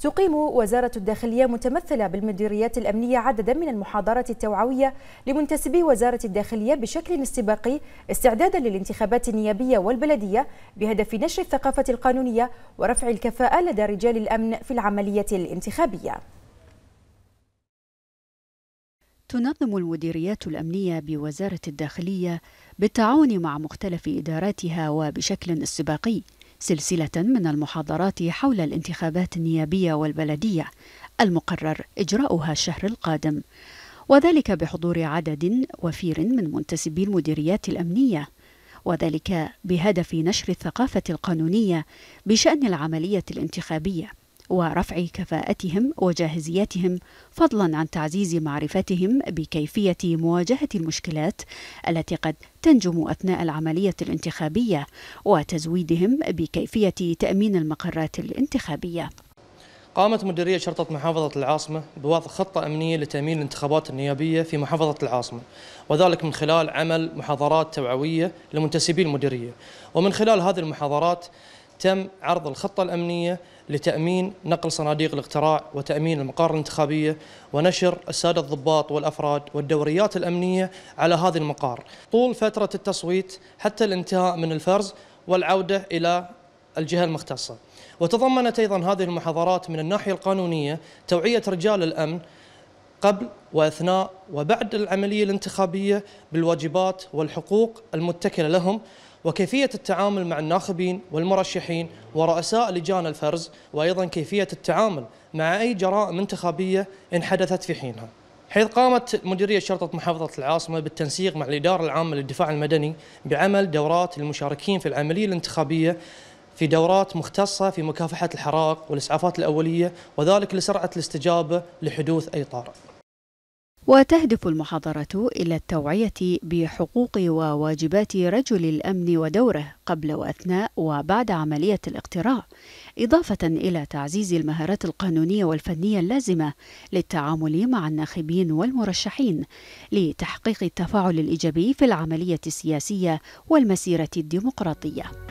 تقيم وزارة الداخلية متمثلة بالمديريات الأمنية عددا من المحاضرات التوعوية لمنتسبي وزارة الداخلية بشكل استباقي استعدادا للانتخابات النيابية والبلدية بهدف نشر الثقافة القانونية ورفع الكفاءة لدى رجال الأمن في العملية الانتخابية تنظم المديريات الأمنية بوزارة الداخلية بالتعاون مع مختلف إداراتها وبشكل استباقي سلسلة من المحاضرات حول الانتخابات النيابية والبلدية المقرر إجراؤها الشهر القادم وذلك بحضور عدد وفير من منتسبي المديريات الأمنية وذلك بهدف نشر الثقافة القانونية بشأن العملية الانتخابية ورفع كفاءتهم وجاهزيتهم فضلا عن تعزيز معرفتهم بكيفيه مواجهه المشكلات التي قد تنجم اثناء العمليه الانتخابيه وتزويدهم بكيفيه تامين المقرات الانتخابيه قامت مديرية شرطة محافظة العاصمة بوضع خطة أمنية لتأمين الانتخابات النيابية في محافظة العاصمة وذلك من خلال عمل محاضرات توعوية لمنتسبي المديرية ومن خلال هذه المحاضرات تم عرض الخطة الأمنية لتأمين نقل صناديق الاقتراع وتأمين المقار الانتخابية ونشر السادة الضباط والأفراد والدوريات الأمنية على هذا المقار طول فترة التصويت حتى الانتهاء من الفرز والعودة إلى الجهة المختصة وتضمنت أيضا هذه المحاضرات من الناحية القانونية توعية رجال الأمن قبل واثناء وبعد العمليه الانتخابيه بالواجبات والحقوق المتكله لهم وكيفية التعامل مع الناخبين والمرشحين ورؤساء لجان الفرز وأيضا كيفية التعامل مع أي جرائم انتخابية إن حدثت في حينها حيث قامت مديرية شرطة محافظة العاصمة بالتنسيق مع الإدارة العامة للدفاع المدني بعمل دورات للمشاركين في العملية الانتخابية في دورات مختصة في مكافحة الحرائق والإسعافات الأولية وذلك لسرعة الاستجابة لحدوث أي طارئ وتهدف المحاضرة إلى التوعية بحقوق وواجبات رجل الأمن ودوره قبل وأثناء وبعد عملية الاقتراع، إضافة إلى تعزيز المهارات القانونية والفنية اللازمة للتعامل مع الناخبين والمرشحين لتحقيق التفاعل الإيجابي في العملية السياسية والمسيرة الديمقراطية.